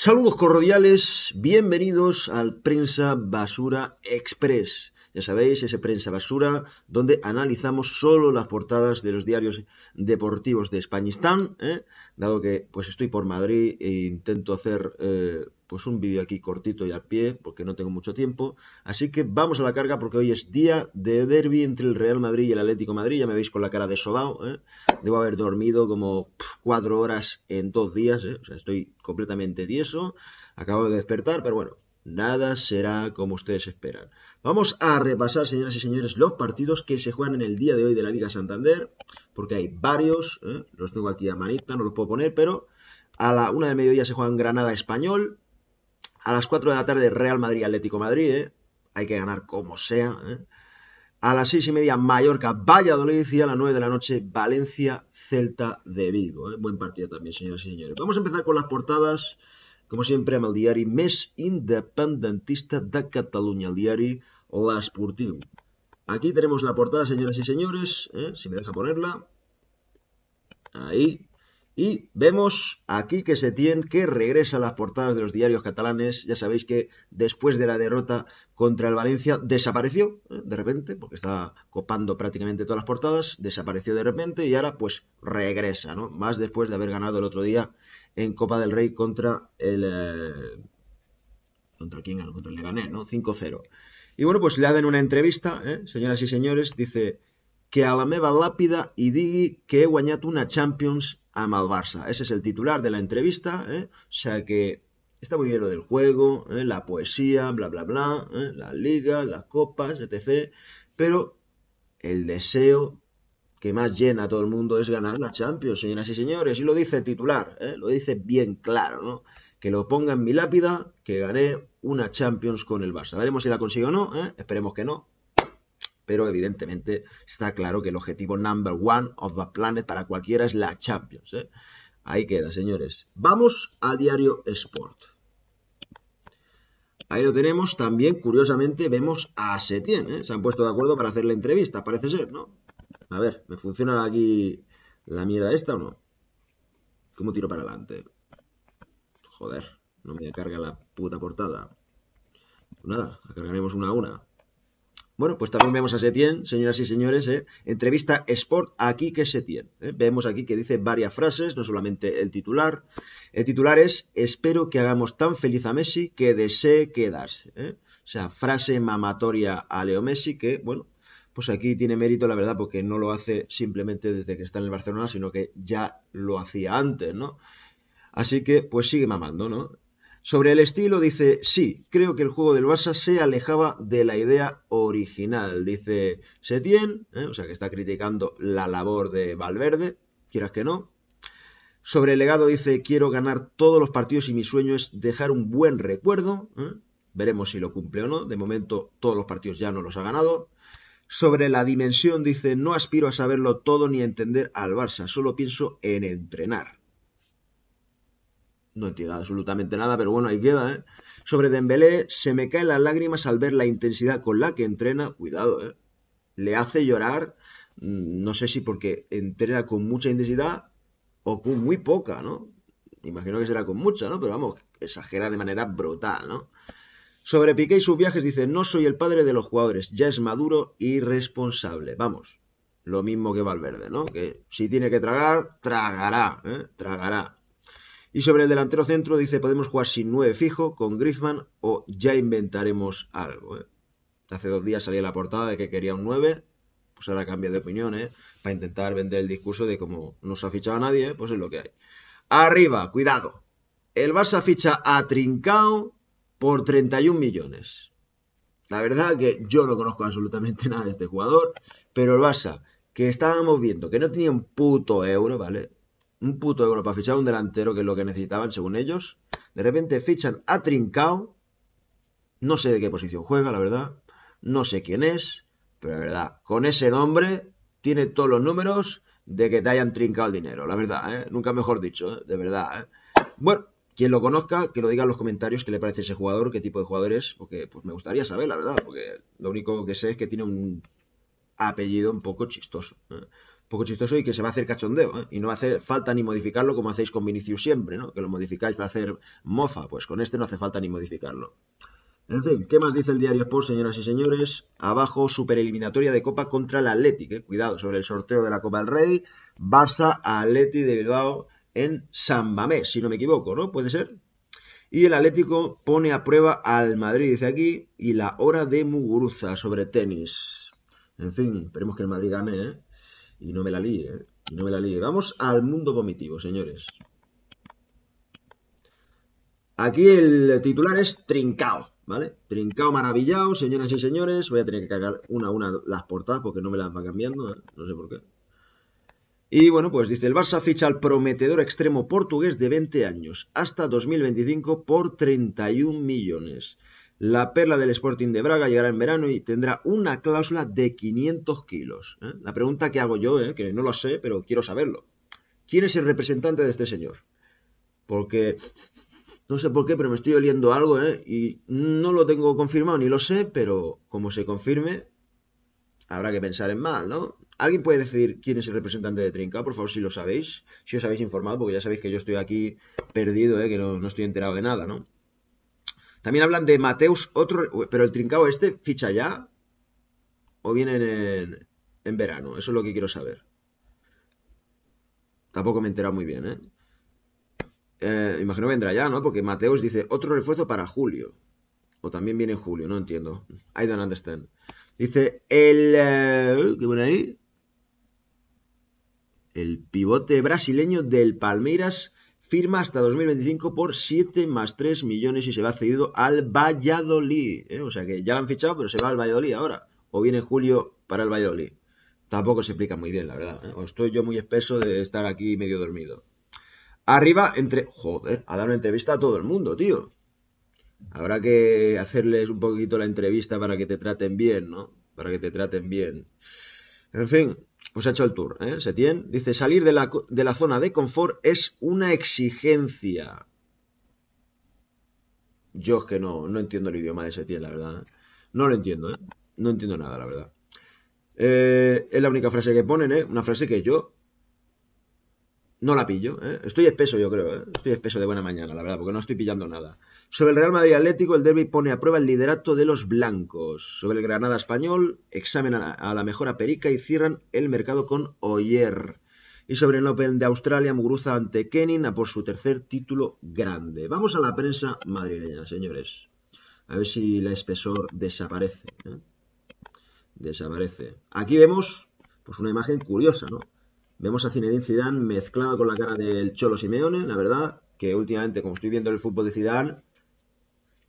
Saludos cordiales, bienvenidos al Prensa Basura Express. Ya sabéis, ese Prensa Basura donde analizamos solo las portadas de los diarios deportivos de Españistán, ¿eh? dado que pues estoy por Madrid e intento hacer eh, pues un vídeo aquí cortito y al pie, porque no tengo mucho tiempo. Así que vamos a la carga, porque hoy es día de derby entre el Real Madrid y el Atlético de Madrid. Ya me veis con la cara de sobao. ¿eh? Debo haber dormido como cuatro horas en dos días. ¿eh? O sea, estoy completamente tieso. Acabo de despertar, pero bueno, nada será como ustedes esperan. Vamos a repasar, señoras y señores, los partidos que se juegan en el día de hoy de la Liga Santander, porque hay varios, ¿eh? los tengo aquí a manita, no los puedo poner, pero a la una del mediodía se en Granada Español, a las 4 de la tarde, Real Madrid, Atlético Madrid, ¿eh? hay que ganar como sea. ¿eh? A las 6 y media, Mallorca, Valladolid. Y a las 9 de la noche, Valencia, Celta de Vigo. ¿eh? Buen partido también, señores y señores. Vamos a empezar con las portadas. Como siempre, el diario mes independentista de Cataluña, el diario La L'Esportiu. Aquí tenemos la portada, señoras y señores. Si me deja ponerla. Ahí. Y vemos aquí que Setién que regresa a las portadas de los diarios catalanes. Ya sabéis que después de la derrota contra el Valencia desapareció ¿eh? de repente, porque estaba copando prácticamente todas las portadas, desapareció de repente y ahora pues regresa, ¿no? Más después de haber ganado el otro día en Copa del Rey contra el... Eh, ¿Contra quién? Contra el Leganés, ¿no? 5-0. Y bueno, pues le hacen una entrevista, ¿eh? señoras y señores, dice que a la va lápida y digui que he guañado una Champions a Mal Barça. Ese es el titular de la entrevista, eh? o sea que está muy bien lo del juego, eh? la poesía, bla, bla, bla, eh? las ligas, las copas, etc. Pero el deseo que más llena a todo el mundo es ganar una Champions, señoras y señores. Y lo dice el titular, lo dice bien claro, ¿no? Que lo ponga en mi lápida, que gané una Champions con el Barça. Veremos si la consigo o no, esperemos que no, pero evidentemente está claro que el objetivo number one of the planet para cualquiera es la Champions. ¿eh? Ahí queda, señores. Vamos a Diario Sport. Ahí lo tenemos. También, curiosamente, vemos a Setien. ¿eh? Se han puesto de acuerdo para hacer la entrevista, parece ser, ¿no? A ver, ¿me funciona aquí la mierda esta o no? ¿Cómo tiro para adelante? Joder, no me carga la puta portada. Pues nada, la cargaremos una a una. Bueno, pues también vemos a Setién, señoras y señores, ¿eh? entrevista Sport aquí que Setién. ¿eh? Vemos aquí que dice varias frases, no solamente el titular. El titular es, espero que hagamos tan feliz a Messi que desee quedarse. ¿eh? O sea, frase mamatoria a Leo Messi que, bueno, pues aquí tiene mérito, la verdad, porque no lo hace simplemente desde que está en el Barcelona, sino que ya lo hacía antes, ¿no? Así que, pues sigue mamando, ¿no? Sobre el estilo dice, sí, creo que el juego del Barça se alejaba de la idea original. Dice Setien, ¿eh? o sea que está criticando la labor de Valverde, quieras que no. Sobre el legado dice, quiero ganar todos los partidos y mi sueño es dejar un buen recuerdo. ¿eh? Veremos si lo cumple o no. De momento todos los partidos ya no los ha ganado. Sobre la dimensión dice, no aspiro a saberlo todo ni a entender al Barça, solo pienso en entrenar no entiendo absolutamente nada, pero bueno, ahí queda. ¿eh? Sobre Dembélé, se me caen las lágrimas al ver la intensidad con la que entrena. Cuidado, ¿eh? le hace llorar, mm, no sé si porque entrena con mucha intensidad o con muy poca, ¿no? Imagino que será con mucha, ¿no? Pero vamos, exagera de manera brutal, ¿no? Sobre Piqué y sus viajes dice, no soy el padre de los jugadores, ya es maduro y responsable. Vamos, lo mismo que Valverde, ¿no? Que si tiene que tragar, tragará, ¿eh? Tragará. Y sobre el delantero centro dice, podemos jugar sin 9 fijo, con Griezmann o ya inventaremos algo. ¿eh? Hace dos días salía la portada de que quería un 9, pues ahora cambia de opinión, ¿eh? para intentar vender el discurso de como no se ha fichado a nadie, pues es lo que hay. Arriba, cuidado. El Barça ficha a Trincao por 31 millones. La verdad que yo no conozco absolutamente nada de este jugador, pero el Barça, que estábamos viendo que no tenía un puto euro, ¿vale? un puto euro para fichar un delantero, que es lo que necesitaban según ellos. De repente fichan a Trincao. No sé de qué posición juega, la verdad. No sé quién es. Pero la verdad, con ese nombre tiene todos los números de que te hayan trincado el dinero, la verdad, ¿eh? nunca mejor dicho, ¿eh? de verdad. ¿eh? Bueno, quien lo conozca, que lo diga en los comentarios qué le parece ese jugador, qué tipo de jugador es, porque pues me gustaría saber, la verdad, porque lo único que sé es que tiene un apellido un poco chistoso. ¿eh? poco chistoso y que se va a hacer cachondeo, ¿eh? y no hace falta ni modificarlo como hacéis con Vinicius siempre, ¿no? Que lo modificáis para hacer mofa, pues con este no hace falta ni modificarlo. En fin, ¿qué más dice el diario Sport, señoras y señores? Abajo, supereliminatoria de Copa contra el Athletic, ¿eh? cuidado, sobre el sorteo de la Copa del Rey, Barça a Atleti de Bilbao en San Mamés, si no me equivoco, ¿no? ¿Puede ser? Y el Atlético pone a prueba al Madrid, dice aquí, y la hora de Muguruza sobre tenis. En fin, esperemos que el Madrid gane, ¿eh? Y no me la líe, ¿eh? Y no me la líe. Vamos al mundo vomitivo, señores. Aquí el titular es Trincao, ¿vale? Trincao maravillado, señoras y señores. Voy a tener que cargar una a una las portadas porque no me las va cambiando, ¿eh? no sé por qué. Y bueno, pues dice, el Barça ficha al prometedor extremo portugués de 20 años hasta 2025 por 31 millones. La perla del Sporting de Braga llegará en verano y tendrá una cláusula de 500 kilos. ¿eh? La pregunta que hago yo, ¿eh? que no lo sé, pero quiero saberlo. ¿Quién es el representante de este señor? Porque no sé por qué, pero me estoy oliendo algo ¿eh? y no lo tengo confirmado ni lo sé, pero como se confirme, habrá que pensar en mal, ¿no? ¿Alguien puede decir quién es el representante de Trinca? Por favor, si lo sabéis, si os habéis informado, porque ya sabéis que yo estoy aquí perdido, ¿eh? que no, no estoy enterado de nada, ¿no? También hablan de Mateus, otro, pero el trincado este ficha ya o vienen en, verano. Eso es lo que quiero saber. Tampoco me he enterado muy bien, ¿eh? ¿eh? imagino que vendrá ya, ¿no? Porque Mateus dice otro refuerzo para julio. O también viene en julio, no entiendo. I don't understand. Dice el. Eh, ¿Qué pone ahí? El pivote brasileño del Palmeiras firma hasta 2025 por 7 más 3 millones y se va cedido al Valladolid. ¿eh? O sea que ya lo han fichado, pero se va al Valladolid ahora. O viene julio para el Valladolid. Tampoco se explica muy bien, la verdad. ¿eh? O estoy yo muy espeso de estar aquí medio dormido. Arriba, entre. Joder, a dar una entrevista a todo el mundo, tío. Habrá que hacerles un poquito la entrevista para que te traten bien, ¿no? Para que te traten bien. En fin, pues ha hecho el tour, ¿eh? Setién. Dice, salir de la, zona de confort es una exigencia. Yo es que no, no entiendo el idioma de Setién, la verdad. ¿eh? No lo entiendo, ¿eh? No entiendo nada, la verdad. Eh, es la única frase que ponen, ¿eh? Una frase que yo no la pillo, ¿eh? Estoy espeso, yo creo, ¿eh? Estoy espeso de buena mañana, la verdad, porque no estoy pillando nada. Sobre el Real Madrid Atlético, el derby pone a prueba el liderato de los blancos. Sobre el Granada Español, examen a la mejora Perica y cierran el mercado con Oyer. Y sobre el Open de Australia, Muguruza ante Kenin a por su tercer título grande. Vamos a la prensa madrileña, señores. A ver si la espesor desaparece. ¿eh? Desaparece. Aquí vemos pues una imagen curiosa, ¿no? Vemos a Zinedine Zidane mezclado con la cara del Cholo Simeone, la verdad, que últimamente, como estoy viendo el fútbol de Zidane,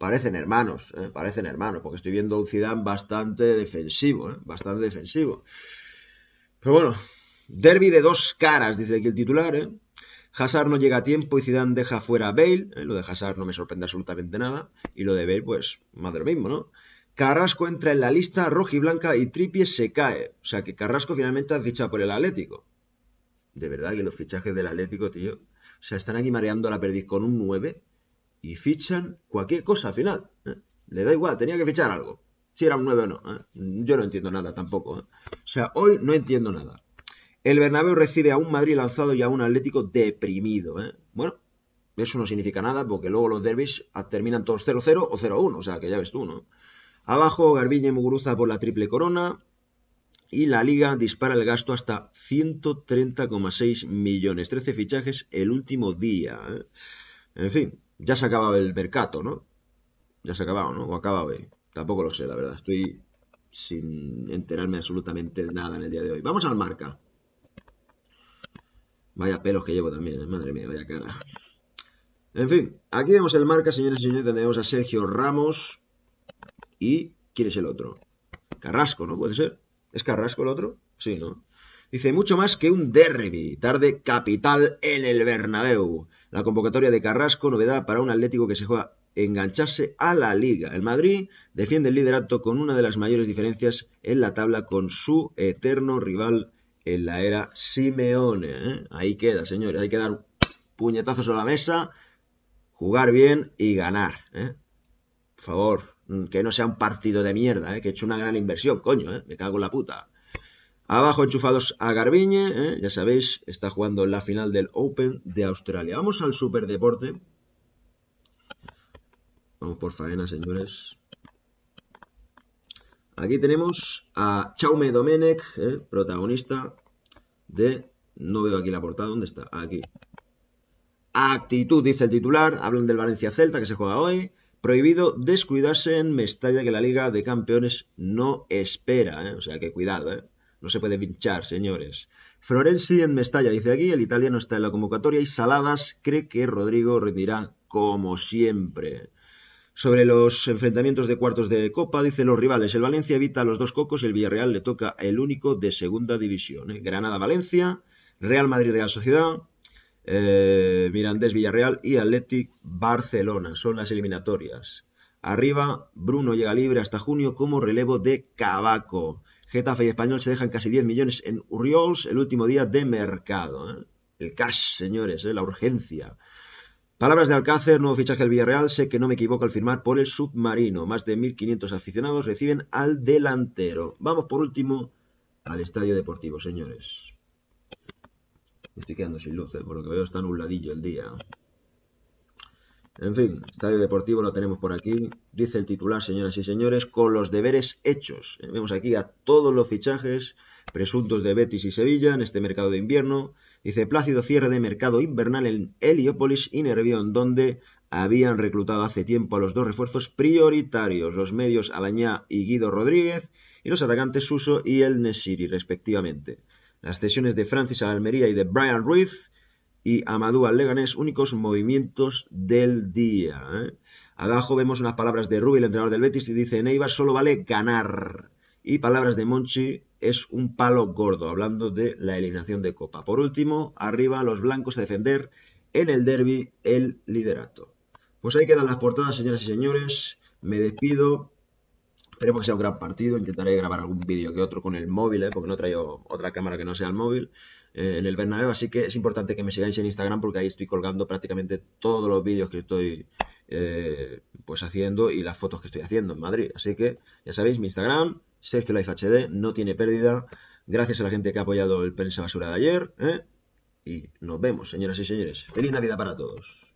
parecen hermanos, eh, parecen hermanos, porque estoy viendo un Zidane bastante defensivo, eh, bastante defensivo. Pero bueno, derby de dos caras, dice aquí el titular, ¿eh? Hazard no llega a tiempo y Zidane deja fuera a Bale, eh, lo de Hazard no me sorprende absolutamente nada, y lo de Bale, pues, madre lo mismo, ¿no? Carrasco entra en la lista rojiblanca y Trippier se cae, o sea que Carrasco finalmente ha fichado por el Atlético. De verdad que los fichajes del Atlético, tío, o sea, están aquí mareando la perdiz con un 9, y fichan cualquier cosa al final. ¿eh? Le da igual, tenía que fichar algo. Si era un 9 o no. ¿eh? Yo no entiendo nada tampoco. ¿eh? O sea, hoy no entiendo nada. El Bernabéu recibe a un Madrid lanzado y a un Atlético deprimido. Bueno, eso no significa nada porque luego los derbis terminan todos 0-0 o 0-1. O sea, que ya ves tú, ¿no? Abajo, Garbiñe y Muguruza por la triple corona. Y la liga dispara el gasto hasta 130,6 millones. 13 fichajes el último día. En fin, ya se acababa el mercato, ¿no? Ya se acababa, ¿no? O acaba hoy. Tampoco lo sé, la verdad. Estoy sin enterarme absolutamente de nada en el día de hoy. Vamos al marca. Vaya pelos que llevo también, ¿eh? madre mía, vaya cara. En fin, aquí vemos el marca, señores y señores, tenemos a Sergio Ramos y... ¿Quién es el otro? Carrasco, ¿no? ¿Puede ser? ¿Es Carrasco el otro? Sí, ¿no? Dice, mucho más que un derby, tarde capital en el Bernabéu. La convocatoria de Carrasco, novedad para un Atlético que se juega engancharse a la liga. El Madrid defiende el liderato con una de las mayores diferencias en la tabla con su eterno rival en la era Simeone. ¿eh? Ahí queda, señores, hay que dar puñetazos a la mesa, jugar bien y ganar. ¿eh? Por favor, que no sea un partido de mierda, ¿eh? que he hecho una gran inversión, coño, me cago en la puta. Abajo enchufados a Garbiñe, ¿eh? ya sabéis, está jugando la final del Open de Australia. Vamos al superdeporte. Vamos por faena, señores. Aquí tenemos a Chaume Domenech, ¿eh? protagonista de... No veo aquí la portada, ¿dónde está? Aquí. Actitud, dice el titular. Hablan del Valencia Celta que se juega hoy. Prohibido descuidarse en Mestalla, que la Liga de Campeones no espera. ¿eh? O sea que cuidado, ¿eh? No se puede pinchar, señores. Florenzi en Mestalla dice aquí, el italiano está en la convocatoria y Saladas cree que Rodrigo rendirá como siempre. Sobre los enfrentamientos de cuartos de Copa, dicen los rivales, el Valencia evita a los dos cocos el Villarreal le toca el único de segunda división. ¿eh? granada Granada-Valencia, Real Madrid-Real Sociedad, eh, Mirandés-Villarreal y Athletic-Barcelona. Son las eliminatorias. Arriba, Bruno llega libre hasta junio como relevo de Cabaco. Getafe y Español se dejan casi 10 millones en Uriols el último día de mercado. ¿eh? El cash, señores, ¿eh? la urgencia. Palabras de Alcácer, nuevo fichaje del Villarreal, sé que no me equivoco al firmar por el submarino. Más de 1.500 aficionados reciben al delantero. Vamos por último al Estadio Deportivo, señores. Me estoy quedando sin luces, ¿eh? por lo que veo está nubladillo el día. En fin, Estadio Deportivo lo tenemos por aquí. Dice el titular, señoras y señores, con los deberes hechos. Vemos aquí a todos los fichajes presuntos de Betis y Sevilla en este mercado de invierno. Dice Plácido cierre de mercado invernal en Heliópolis y Nervión, donde habían reclutado hace tiempo a los dos refuerzos prioritarios, los medios Alañá y Guido Rodríguez, y los atacantes Suso y El Nesiri, respectivamente. Las cesiones de Francis a Almería y de Brian Ruiz y Amadou al Leganés, únicos movimientos del día. ¿eh? Abajo vemos unas palabras de Rubi, el entrenador del Betis, y dice, Neiva solo vale ganar. Y palabras de Monchi, es un palo gordo, hablando de la eliminación de Copa. Por último, arriba los blancos a defender en el derby el liderato. Pues ahí quedan las portadas, señoras y señores. Me despido. Esperemos que sea un gran partido. Intentaré grabar algún vídeo que otro con el móvil, ¿eh? porque no traigo otra cámara que no sea el móvil eh, en el Bernabéu. Así que es importante que me sigáis en Instagram porque ahí estoy colgando prácticamente todos los vídeos que estoy eh, pues haciendo y las fotos que estoy haciendo en Madrid. Así que ya sabéis, mi Instagram, Sergio Life HD, no tiene pérdida. Gracias a la gente que ha apoyado el Prensa Basura de ayer. Y nos vemos, señoras y señores. Feliz Navidad para todos.